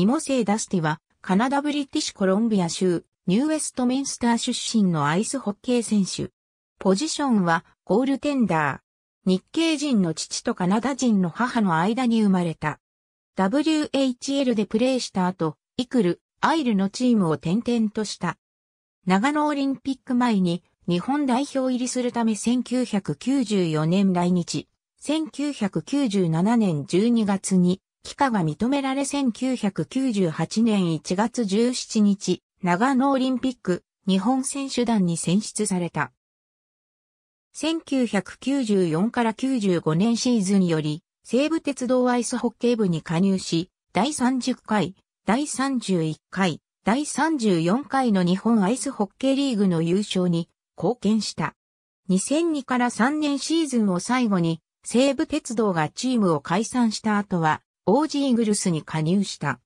イモセイ・ダスティは、カナダ・ブリティッシュ・コロンビア州、ニューウェストメンスター出身のアイスホッケー選手。ポジションは、ゴールテンダー。日系人の父とカナダ人の母の間に生まれた。WHL でプレーした後、イクル、アイルのチームを転々とした。長野オリンピック前に日本代表入りするため1994年来日、1997年12月に帰化が認められ1998年1月17日、長野オリンピック日本選手団に選出された。1994から95年シーズンより、西武鉄道アイスホッケー部に加入し、第30回、第31回、第34回の日本アイスホッケーリーグの優勝に貢献した。2002から3年シーズンを最後に、西武鉄道がチームを解散した後は、オージーグルスに加入した。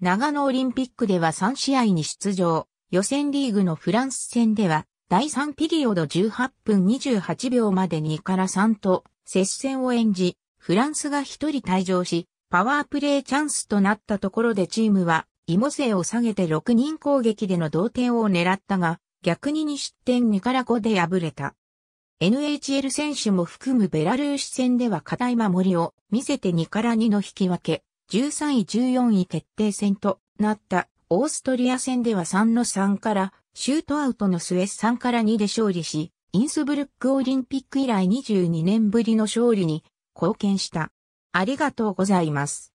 長野オリンピックでは3試合に出場、予選リーグのフランス戦では、第3ピリオド18分28秒まで2から3と、接戦を演じ、フランスが1人退場し、パワープレイチャンスとなったところでチームは、イモ勢を下げて6人攻撃での同点を狙ったが、逆に2失点2から5で敗れた。NHL 選手も含むベラルーシ戦では堅い守りを見せて2から2の引き分け、13位14位決定戦となったオーストリア戦では3の3からシュートアウトの末3から2で勝利し、インスブルックオリンピック以来22年ぶりの勝利に貢献した。ありがとうございます。